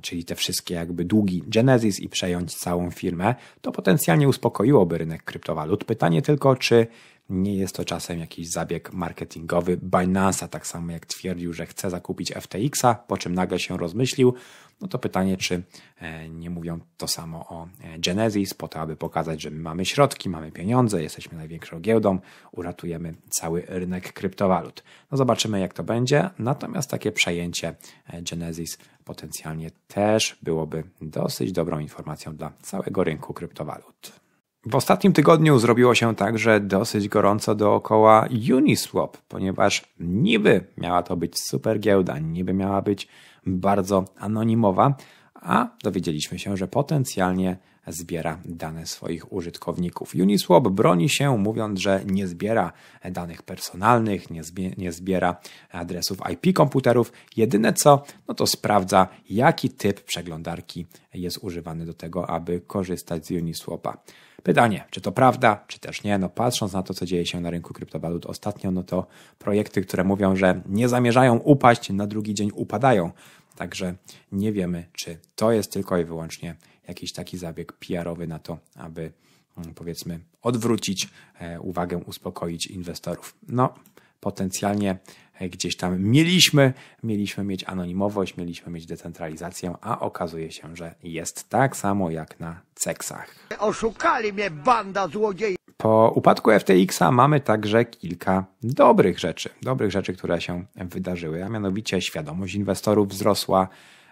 czyli te wszystkie jakby długi Genesis i przejąć całą firmę, to potencjalnie uspokoiłoby rynek kryptowalut. Pytanie tylko, czy nie jest to czasem jakiś zabieg marketingowy. Binance'a tak samo jak twierdził, że chce zakupić FTX-a, po czym nagle się rozmyślił. No to pytanie, czy e, nie mówią to samo o e, Genesis, po to, aby pokazać, że my mamy środki, mamy pieniądze, jesteśmy największą giełdą, uratujemy cały rynek kryptowalut. No zobaczymy, jak to będzie. Natomiast takie przejęcie e, Genesis potencjalnie też byłoby dosyć dobrą informacją dla całego rynku kryptowalut. W ostatnim tygodniu zrobiło się także dosyć gorąco dookoła Uniswap, ponieważ niby miała to być super giełda, niby miała być bardzo anonimowa, a dowiedzieliśmy się, że potencjalnie zbiera dane swoich użytkowników. Uniswap broni się, mówiąc, że nie zbiera danych personalnych, nie, zbie, nie zbiera adresów IP komputerów. Jedyne co, no to sprawdza, jaki typ przeglądarki jest używany do tego, aby korzystać z Uniswapa. Pytanie, czy to prawda, czy też nie? No patrząc na to, co dzieje się na rynku kryptowalut ostatnio, no to projekty, które mówią, że nie zamierzają upaść, na drugi dzień upadają. Także nie wiemy, czy to jest tylko i wyłącznie jakiś taki zabieg PR-owy na to, aby mm, powiedzmy odwrócić e, uwagę, uspokoić inwestorów. No, potencjalnie E, gdzieś tam mieliśmy, mieliśmy mieć anonimowość, mieliśmy mieć decentralizację, a okazuje się, że jest tak samo jak na ceksach. Oszukali mnie banda złodziei. Po upadku FTX-a mamy także kilka dobrych rzeczy, dobrych rzeczy, które się wydarzyły, a mianowicie świadomość inwestorów wzrosła,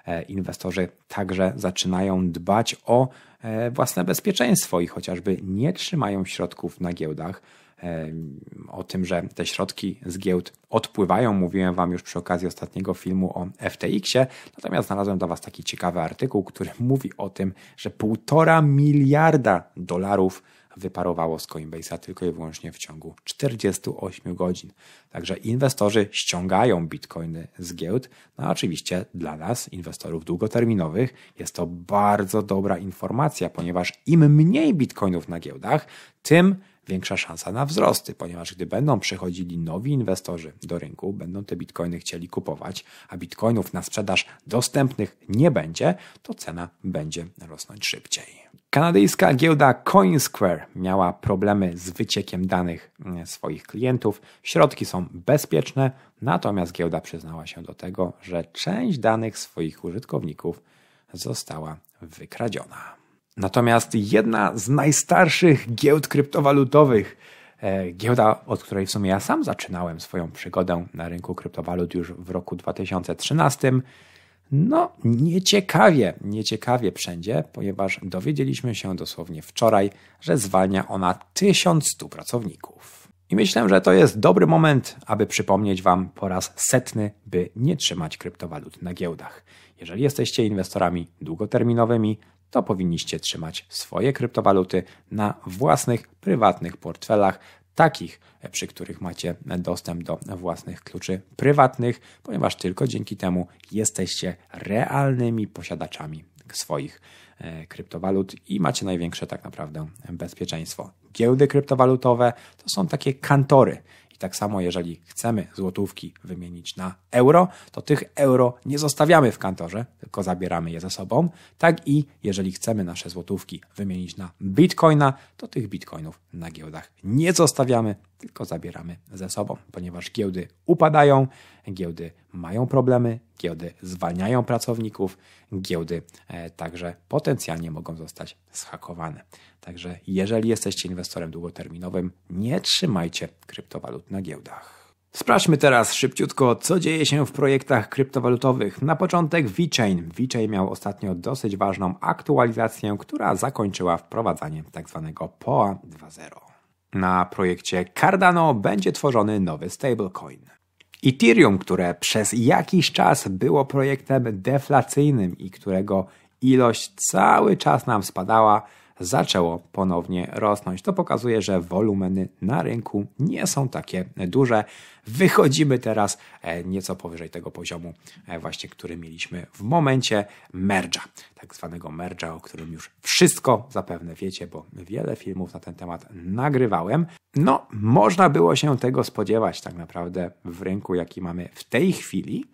e, inwestorzy także zaczynają dbać o e, własne bezpieczeństwo i chociażby nie trzymają środków na giełdach, o tym, że te środki z giełd odpływają. Mówiłem Wam już przy okazji ostatniego filmu o FTX-ie, natomiast znalazłem dla Was taki ciekawy artykuł, który *laughs* mówi o tym, że półtora miliarda dolarów wyparowało z Coinbase'a tylko i wyłącznie w ciągu 48 godzin. Także inwestorzy ściągają bitcoiny z giełd. No oczywiście dla nas, inwestorów długoterminowych, jest to bardzo dobra informacja, ponieważ im mniej bitcoinów na giełdach, tym większa szansa na wzrosty, ponieważ gdy będą przychodzili nowi inwestorzy do rynku, będą te bitcoiny chcieli kupować, a bitcoinów na sprzedaż dostępnych nie będzie, to cena będzie rosnąć szybciej. Kanadyjska giełda CoinSquare miała problemy z wyciekiem danych mm, swoich klientów. Środki są bezpieczne, natomiast giełda przyznała się do tego, że część danych swoich użytkowników została wykradziona. Natomiast jedna z najstarszych giełd kryptowalutowych, e, giełda, od której w sumie ja sam zaczynałem swoją przygodę na rynku kryptowalut już w roku 2013, no nieciekawie, nieciekawie wszędzie, ponieważ dowiedzieliśmy się dosłownie wczoraj, że zwalnia ona 1100 pracowników. I myślę, że to jest dobry moment, aby przypomnieć Wam po raz setny, by nie trzymać kryptowalut na giełdach. Jeżeli jesteście inwestorami długoterminowymi, to powinniście trzymać swoje kryptowaluty na własnych, prywatnych portfelach, takich, e, przy których macie dostęp do własnych kluczy prywatnych, ponieważ tylko dzięki temu jesteście realnymi posiadaczami swoich e, kryptowalut i macie największe tak naprawdę bezpieczeństwo. Giełdy kryptowalutowe to są takie kantory, i tak samo, jeżeli chcemy złotówki wymienić na euro, to tych euro nie zostawiamy w kantorze, tylko zabieramy je ze sobą. Tak i jeżeli chcemy nasze złotówki wymienić na bitcoina, to tych bitcoinów na giełdach nie zostawiamy, tylko zabieramy ze sobą, ponieważ giełdy upadają, giełdy mają problemy, giełdy zwalniają pracowników, giełdy e, także potencjalnie mogą zostać schakowane. Także jeżeli jesteście inwestorem długoterminowym, nie trzymajcie kryptowalut na giełdach. Sprawdźmy teraz szybciutko, co dzieje się w projektach kryptowalutowych. Na początek VeChain. VeChain miał ostatnio dosyć ważną aktualizację, która zakończyła wprowadzanie tzw. POA 2.0. Na projekcie Cardano będzie tworzony nowy stablecoin. Ethereum, które przez jakiś czas było projektem deflacyjnym i którego ilość cały czas nam spadała, zaczęło ponownie rosnąć. To pokazuje, że wolumeny na rynku nie są takie duże. Wychodzimy teraz e, nieco powyżej tego poziomu, e, właśnie który mieliśmy w momencie merge'a, tak zwanego merge'a, o którym już wszystko zapewne wiecie, bo wiele filmów na ten temat nagrywałem. No, można było się tego spodziewać tak naprawdę w rynku, jaki mamy w tej chwili.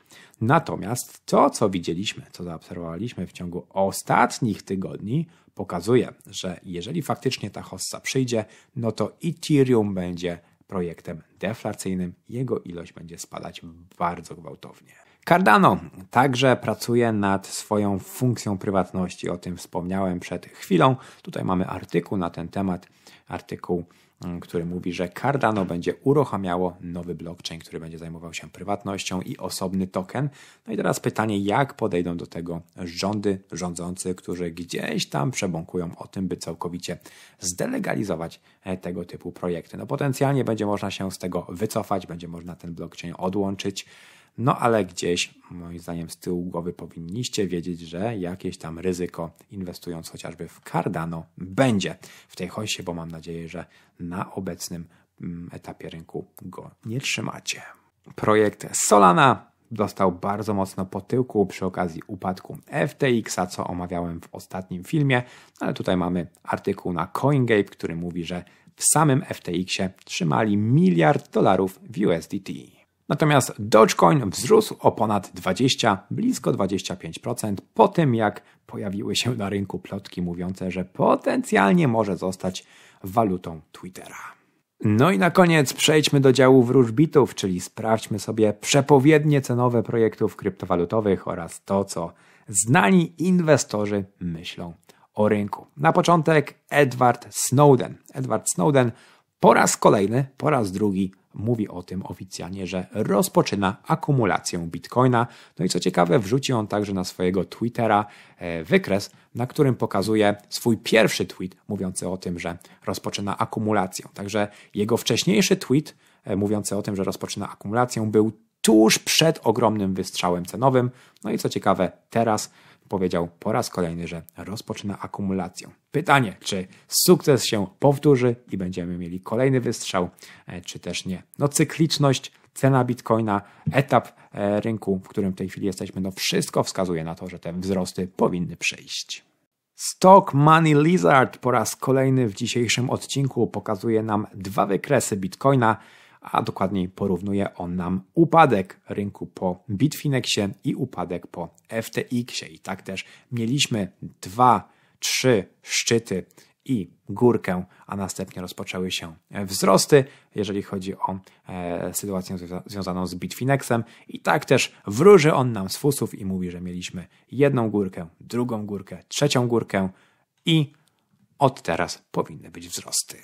Natomiast to, co widzieliśmy, co zaobserwowaliśmy w ciągu ostatnich tygodni, pokazuje, że jeżeli faktycznie ta hossa przyjdzie, no to Ethereum będzie projektem deflacyjnym, jego ilość będzie spadać bardzo gwałtownie. Cardano także pracuje nad swoją funkcją prywatności, o tym wspomniałem przed chwilą. Tutaj mamy artykuł na ten temat, artykuł Mm, który mówi, że Cardano będzie uruchamiało nowy blockchain, który będzie zajmował się prywatnością i osobny token. No i teraz pytanie, jak podejdą do tego rządy, rządzący, którzy gdzieś tam przebąkują o tym, by całkowicie zdelegalizować e, tego typu projekty. No potencjalnie będzie można się z tego wycofać, będzie można ten blockchain odłączyć. No ale gdzieś, moim zdaniem, z tyłu głowy powinniście wiedzieć, że jakieś tam ryzyko, inwestując chociażby w Cardano, będzie w tej hoście, bo mam nadzieję, że na obecnym mm, etapie rynku go nie trzymacie. Projekt Solana dostał bardzo mocno po tyłku przy okazji upadku FTX-a, co omawiałem w ostatnim filmie, no, ale tutaj mamy artykuł na CoinGape, który mówi, że w samym FTX-ie trzymali miliard dolarów w USDT. Natomiast Dogecoin wzrósł o ponad 20, blisko 25% po tym, jak pojawiły się na rynku plotki mówiące, że potencjalnie może zostać walutą Twittera. No i na koniec przejdźmy do działu wróżbitów, czyli sprawdźmy sobie przepowiednie cenowe projektów kryptowalutowych oraz to, co znani inwestorzy myślą o rynku. Na początek Edward Snowden. Edward Snowden po raz kolejny, po raz drugi mówi o tym oficjalnie, że rozpoczyna akumulację bitcoina. No i co ciekawe, wrzuci on także na swojego Twittera e, wykres, na którym pokazuje swój pierwszy tweet mówiący o tym, że rozpoczyna akumulację. Także jego wcześniejszy tweet e, mówiący o tym, że rozpoczyna akumulację był tuż przed ogromnym wystrzałem cenowym. No i co ciekawe, teraz powiedział po raz kolejny, że rozpoczyna akumulację. Pytanie, czy sukces się powtórzy i będziemy mieli kolejny wystrzał, e, czy też nie. No cykliczność, cena bitcoina, etap e, rynku, w którym w tej chwili jesteśmy, no wszystko wskazuje na to, że te wzrosty powinny przyjść. Stock Money Lizard po raz kolejny w dzisiejszym odcinku pokazuje nam dwa wykresy bitcoina – a dokładniej porównuje on nam upadek rynku po Bitfinexie i upadek po FTXie I tak też mieliśmy dwa, trzy szczyty i górkę, a następnie rozpoczęły się wzrosty, jeżeli chodzi o e, sytuację związa związaną z Bitfinexem. I tak też wróży on nam z fusów i mówi, że mieliśmy jedną górkę, drugą górkę, trzecią górkę i od teraz powinny być wzrosty.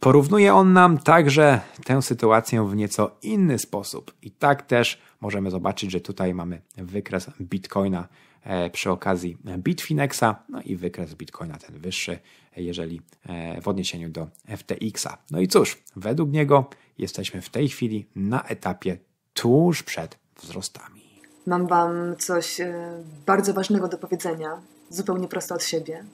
Porównuje on nam także tę sytuację w nieco inny sposób. I tak też możemy zobaczyć, że tutaj mamy wykres bitcoina e, przy okazji Bitfinexa, no i wykres bitcoina ten wyższy, jeżeli e, w odniesieniu do FTX-a. No i cóż, według niego jesteśmy w tej chwili na etapie tuż przed wzrostami. Mam Wam coś e, bardzo ważnego do powiedzenia, zupełnie prosto od siebie.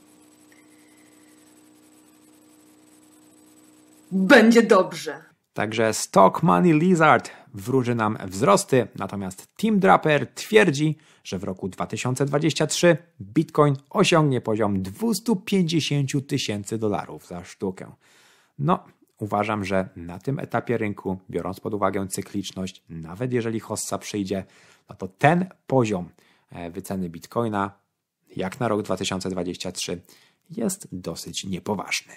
będzie dobrze. Także Stock Money Lizard wróży nam wzrosty, natomiast Tim Draper twierdzi, że w roku 2023 Bitcoin osiągnie poziom 250 tysięcy dolarów za sztukę. No, uważam, że na tym etapie rynku, biorąc pod uwagę cykliczność, nawet jeżeli hossa przyjdzie, no to ten poziom e, wyceny Bitcoina, jak na rok 2023, jest dosyć niepoważny.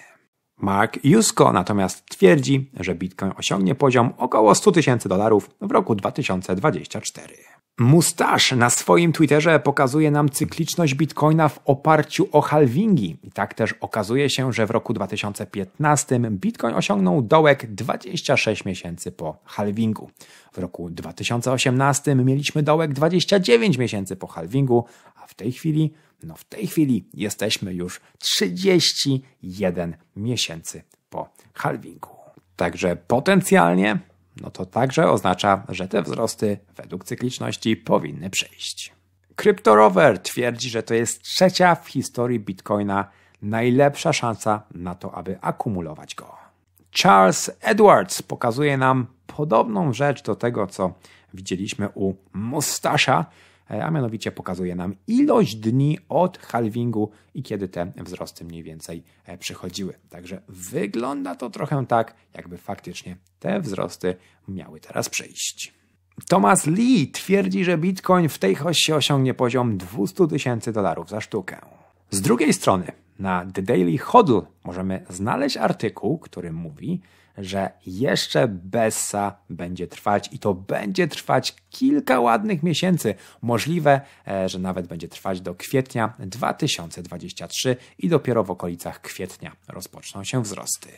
Mark Jusko natomiast twierdzi, że Bitcoin osiągnie poziom około 100 tysięcy dolarów w roku 2024. Mustache na swoim Twitterze pokazuje nam cykliczność bitcoina w oparciu o halvingi. I tak też okazuje się, że w roku 2015 bitcoin osiągnął dołek 26 miesięcy po halvingu. W roku 2018 mieliśmy dołek 29 miesięcy po halvingu, a w tej chwili, no w tej chwili jesteśmy już 31 miesięcy po halvingu. Także potencjalnie no to także oznacza, że te wzrosty według cykliczności powinny przejść. CryptoRover twierdzi, że to jest trzecia w historii Bitcoina najlepsza szansa na to, aby akumulować go. Charles Edwards pokazuje nam podobną rzecz do tego, co widzieliśmy u Mustasza, E, a mianowicie pokazuje nam ilość dni od halvingu i kiedy te wzrosty mniej więcej e, przychodziły. Także wygląda to trochę tak, jakby faktycznie te wzrosty miały teraz przyjść. Thomas Lee twierdzi, że Bitcoin w tej hoście osiągnie poziom 200 tysięcy dolarów za sztukę. Z drugiej strony, na The Daily Hodl możemy znaleźć artykuł, który mówi, że jeszcze Bessa będzie trwać i to będzie trwać kilka ładnych miesięcy. Możliwe, e, że nawet będzie trwać do kwietnia 2023 i dopiero w okolicach kwietnia rozpoczną się wzrosty.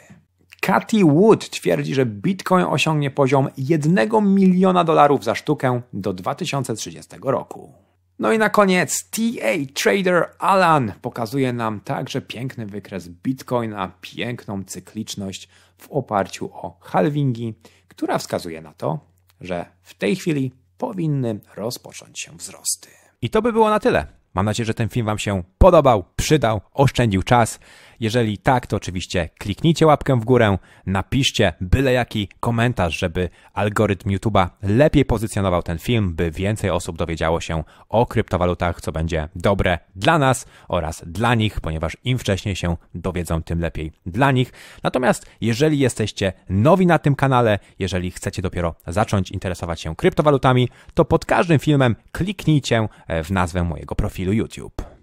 Cathy Wood twierdzi, że Bitcoin osiągnie poziom 1 miliona dolarów za sztukę do 2030 roku. No i na koniec TA Trader Alan pokazuje nam także piękny wykres Bitcoina, piękną cykliczność w oparciu o halvingi, która wskazuje na to, że w tej chwili powinny rozpocząć się wzrosty. I to by było na tyle. Mam nadzieję, że ten film Wam się podobał, przydał, oszczędził czas. Jeżeli tak, to oczywiście kliknijcie łapkę w górę, napiszcie byle jaki komentarz, żeby algorytm YouTube'a lepiej pozycjonował ten film, by więcej osób dowiedziało się o kryptowalutach, co będzie dobre dla nas oraz dla nich, ponieważ im wcześniej się dowiedzą, tym lepiej dla nich. Natomiast jeżeli jesteście nowi na tym kanale, jeżeli chcecie dopiero zacząć interesować się kryptowalutami, to pod każdym filmem kliknijcie w nazwę mojego profilu YouTube.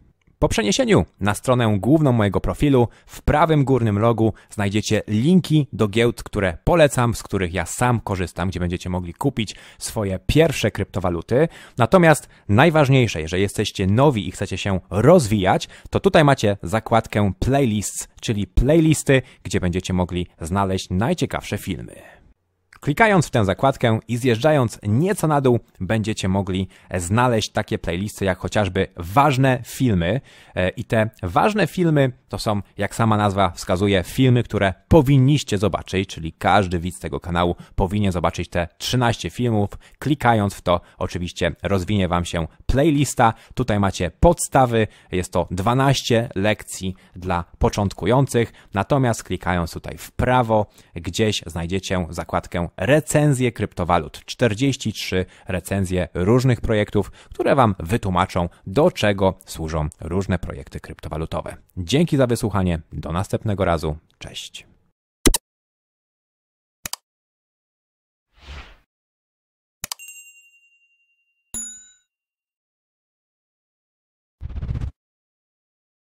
Po przeniesieniu na stronę główną mojego profilu w prawym górnym rogu znajdziecie linki do giełd, które polecam, z których ja sam korzystam, gdzie będziecie mogli kupić swoje pierwsze kryptowaluty. Natomiast najważniejsze, jeżeli jesteście nowi i chcecie się rozwijać, to tutaj macie zakładkę playlists, czyli playlisty, gdzie będziecie mogli znaleźć najciekawsze filmy. Klikając w tę zakładkę i zjeżdżając nieco na dół, będziecie mogli znaleźć takie playlisty jak chociażby ważne filmy. E, I te ważne filmy to są, jak sama nazwa wskazuje, filmy, które powinniście zobaczyć, czyli każdy widz tego kanału powinien zobaczyć te 13 filmów. Klikając w to, oczywiście rozwinie Wam się playlista. Tutaj macie podstawy, jest to 12 lekcji dla początkujących. Natomiast klikając tutaj w prawo, gdzieś znajdziecie zakładkę recenzje kryptowalut. 43 recenzje różnych projektów, które Wam wytłumaczą, do czego służą różne projekty kryptowalutowe. Dzięki za wysłuchanie. Do następnego razu. Cześć.